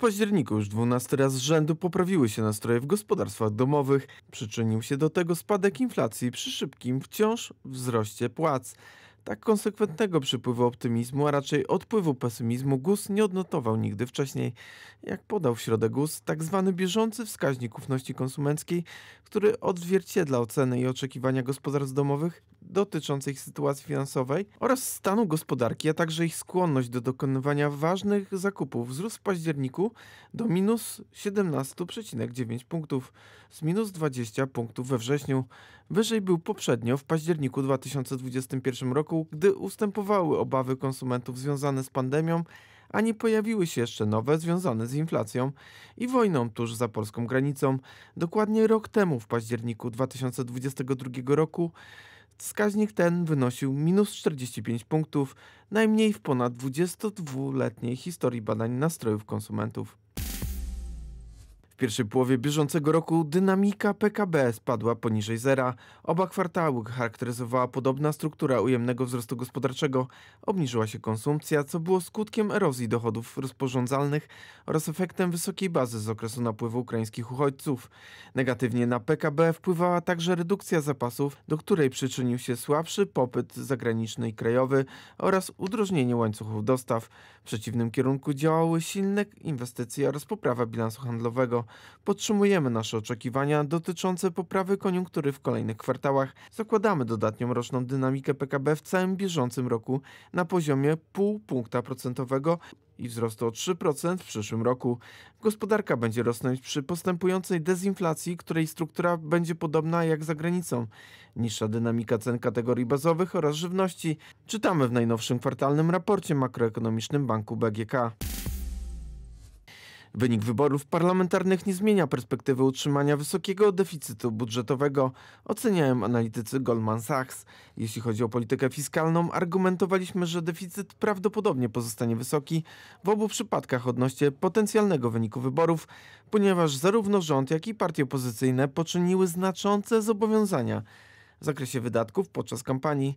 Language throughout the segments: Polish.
październiku już 12 raz z rzędu poprawiły się nastroje w gospodarstwach domowych. Przyczynił się do tego spadek inflacji przy szybkim wciąż wzroście płac. Tak konsekwentnego przypływu optymizmu, a raczej odpływu pesymizmu GUS nie odnotował nigdy wcześniej. Jak podał w środę GUS, tak zwany bieżący wskaźnik ufności konsumenckiej, który odzwierciedla oceny i oczekiwania gospodarstw domowych, dotyczących sytuacji finansowej oraz stanu gospodarki, a także ich skłonność do dokonywania ważnych zakupów wzrósł w październiku do minus 17,9 punktów z minus 20 punktów we wrześniu. Wyżej był poprzednio w październiku 2021 roku, gdy ustępowały obawy konsumentów związane z pandemią, a nie pojawiły się jeszcze nowe związane z inflacją i wojną tuż za polską granicą. Dokładnie rok temu, w październiku 2022 roku, Wskaźnik ten wynosił minus 45 punktów, najmniej w ponad 22-letniej historii badań nastrojów konsumentów pierwszej połowie bieżącego roku dynamika PKB spadła poniżej zera. Oba kwartały charakteryzowała podobna struktura ujemnego wzrostu gospodarczego. Obniżyła się konsumpcja, co było skutkiem erozji dochodów rozporządzalnych oraz efektem wysokiej bazy z okresu napływu ukraińskich uchodźców. Negatywnie na PKB wpływała także redukcja zapasów, do której przyczynił się słabszy popyt zagraniczny i krajowy oraz udrożnienie łańcuchów dostaw. W przeciwnym kierunku działały silne inwestycje oraz poprawa bilansu handlowego. Podtrzymujemy nasze oczekiwania dotyczące poprawy koniunktury w kolejnych kwartałach. Zakładamy dodatnią roczną dynamikę PKB w całym bieżącym roku na poziomie pół punkta procentowego i wzrostu o 3% w przyszłym roku. Gospodarka będzie rosnąć przy postępującej dezinflacji, której struktura będzie podobna jak za granicą. Niższa dynamika cen kategorii bazowych oraz żywności czytamy w najnowszym kwartalnym raporcie makroekonomicznym banku BGK. Wynik wyborów parlamentarnych nie zmienia perspektywy utrzymania wysokiego deficytu budżetowego, oceniają analitycy Goldman Sachs. Jeśli chodzi o politykę fiskalną, argumentowaliśmy, że deficyt prawdopodobnie pozostanie wysoki w obu przypadkach odnośnie potencjalnego wyniku wyborów, ponieważ zarówno rząd, jak i partie opozycyjne poczyniły znaczące zobowiązania w zakresie wydatków podczas kampanii.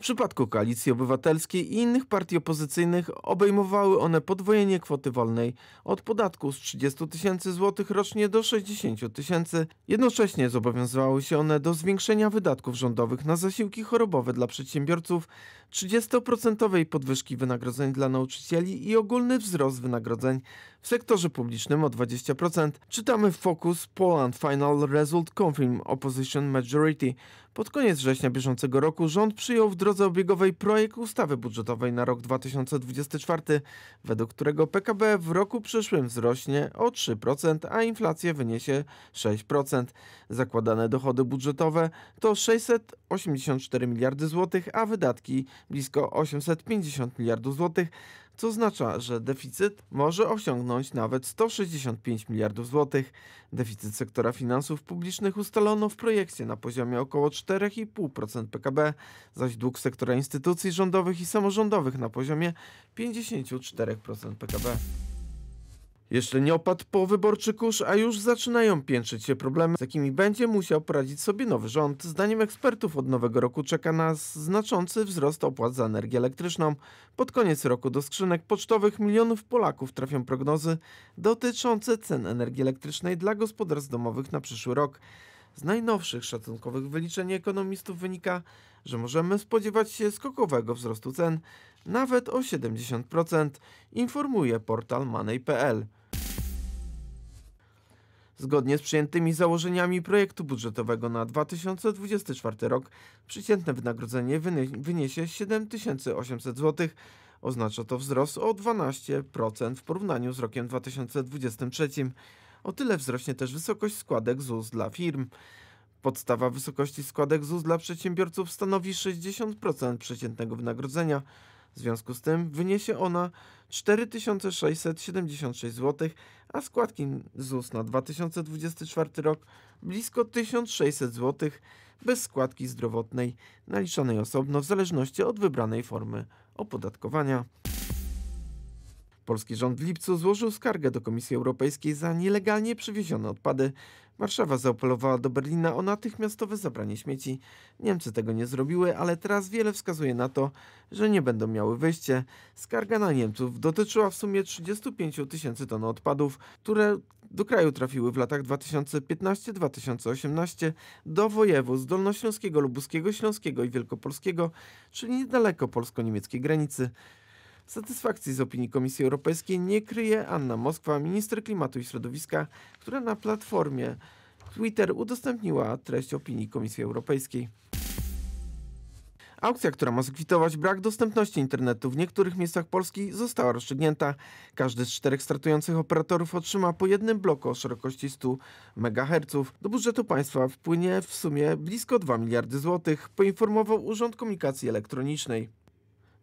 W przypadku Koalicji Obywatelskiej i innych partii opozycyjnych obejmowały one podwojenie kwoty wolnej od podatku z 30 tysięcy złotych rocznie do 60 tysięcy. Jednocześnie zobowiązywały się one do zwiększenia wydatków rządowych na zasiłki chorobowe dla przedsiębiorców, 30% podwyżki wynagrodzeń dla nauczycieli i ogólny wzrost wynagrodzeń w sektorze publicznym o 20%. Czytamy w Focus Poland Final Result Confirm Opposition Majority. Pod koniec września bieżącego roku rząd przyjął w drodze obiegowej projekt ustawy budżetowej na rok 2024, według którego PKB w roku przyszłym wzrośnie o 3%, a inflacja wyniesie 6%. Zakładane dochody budżetowe to 684 miliardy złotych, a wydatki blisko 850 miliardów złotych co oznacza, że deficyt może osiągnąć nawet 165 miliardów złotych. Deficyt sektora finansów publicznych ustalono w projekcie na poziomie około 4,5% PKB, zaś dług sektora instytucji rządowych i samorządowych na poziomie 54% PKB. Jeszcze nie opadł po wyborczy kurz, a już zaczynają piętrzyć się problemy, z jakimi będzie musiał poradzić sobie nowy rząd. Zdaniem ekspertów od nowego roku czeka nas znaczący wzrost opłat za energię elektryczną. Pod koniec roku do skrzynek pocztowych milionów Polaków trafią prognozy dotyczące cen energii elektrycznej dla gospodarstw domowych na przyszły rok. Z najnowszych szacunkowych wyliczeń ekonomistów wynika, że możemy spodziewać się skokowego wzrostu cen nawet o 70%, informuje portal money.pl. Zgodnie z przyjętymi założeniami projektu budżetowego na 2024 rok przeciętne wynagrodzenie wyniesie 7800 zł. Oznacza to wzrost o 12% w porównaniu z rokiem 2023. O tyle wzrośnie też wysokość składek ZUS dla firm. Podstawa wysokości składek ZUS dla przedsiębiorców stanowi 60% przeciętnego wynagrodzenia, w związku z tym wyniesie ona 4676 zł, a składki ZUS na 2024 rok blisko 1600 zł bez składki zdrowotnej naliczanej osobno w zależności od wybranej formy opodatkowania. Polski rząd w lipcu złożył skargę do Komisji Europejskiej za nielegalnie przywiezione odpady. Warszawa zaopelowała do Berlina o natychmiastowe zabranie śmieci. Niemcy tego nie zrobiły, ale teraz wiele wskazuje na to, że nie będą miały wyjście. Skarga na Niemców dotyczyła w sumie 35 tysięcy ton odpadów, które do kraju trafiły w latach 2015-2018 do województw dolnośląskiego, lubuskiego, śląskiego i wielkopolskiego, czyli niedaleko polsko-niemieckiej granicy. Satysfakcji z opinii Komisji Europejskiej nie kryje Anna Moskwa, minister klimatu i środowiska, która na platformie Twitter udostępniła treść opinii Komisji Europejskiej. Aukcja, która ma zakwitować brak dostępności internetu w niektórych miejscach Polski, została rozstrzygnięta. Każdy z czterech startujących operatorów otrzyma po jednym bloku o szerokości 100 MHz. Do budżetu państwa wpłynie w sumie blisko 2 miliardy złotych, poinformował Urząd Komunikacji Elektronicznej.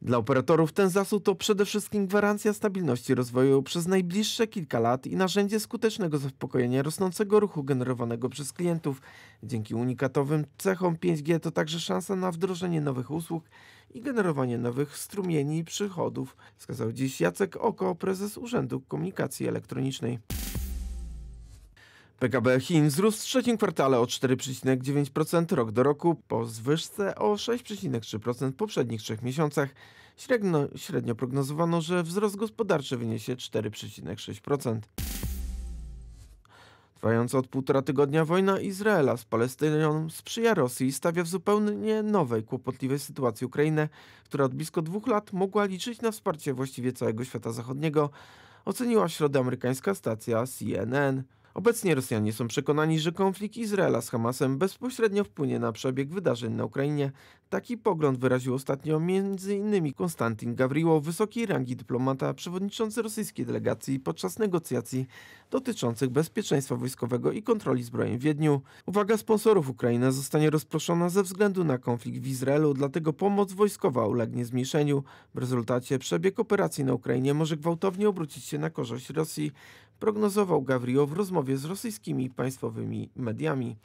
Dla operatorów ten zasób to przede wszystkim gwarancja stabilności rozwoju przez najbliższe kilka lat i narzędzie skutecznego zaspokojenia rosnącego ruchu generowanego przez klientów. Dzięki unikatowym cechom 5G to także szansa na wdrożenie nowych usług i generowanie nowych strumieni przychodów, wskazał dziś Jacek Oko, prezes Urzędu Komunikacji Elektronicznej. PKB Chin wzrósł w trzecim kwartale o 4,9% rok do roku po zwyżce o 6,3% w poprzednich trzech miesiącach. Średnio, średnio prognozowano, że wzrost gospodarczy wyniesie 4,6%. Trwająca od półtora tygodnia wojna Izraela z Palestyną sprzyja Rosji i stawia w zupełnie nowej, kłopotliwej sytuacji Ukrainę, która od blisko dwóch lat mogła liczyć na wsparcie właściwie całego świata zachodniego, oceniła środę amerykańska stacja CNN. Obecnie Rosjanie są przekonani, że konflikt Izraela z Hamasem bezpośrednio wpłynie na przebieg wydarzeń na Ukrainie. Taki pogląd wyraził ostatnio m.in. Konstantin Gawriło, wysokiej rangi dyplomata, przewodniczący rosyjskiej delegacji podczas negocjacji dotyczących bezpieczeństwa wojskowego i kontroli zbrojeń w Wiedniu. Uwaga sponsorów Ukrainy zostanie rozproszona ze względu na konflikt w Izraelu, dlatego pomoc wojskowa ulegnie zmniejszeniu. W rezultacie przebieg operacji na Ukrainie może gwałtownie obrócić się na korzyść Rosji prognozował Gawrio w rozmowie z rosyjskimi państwowymi mediami.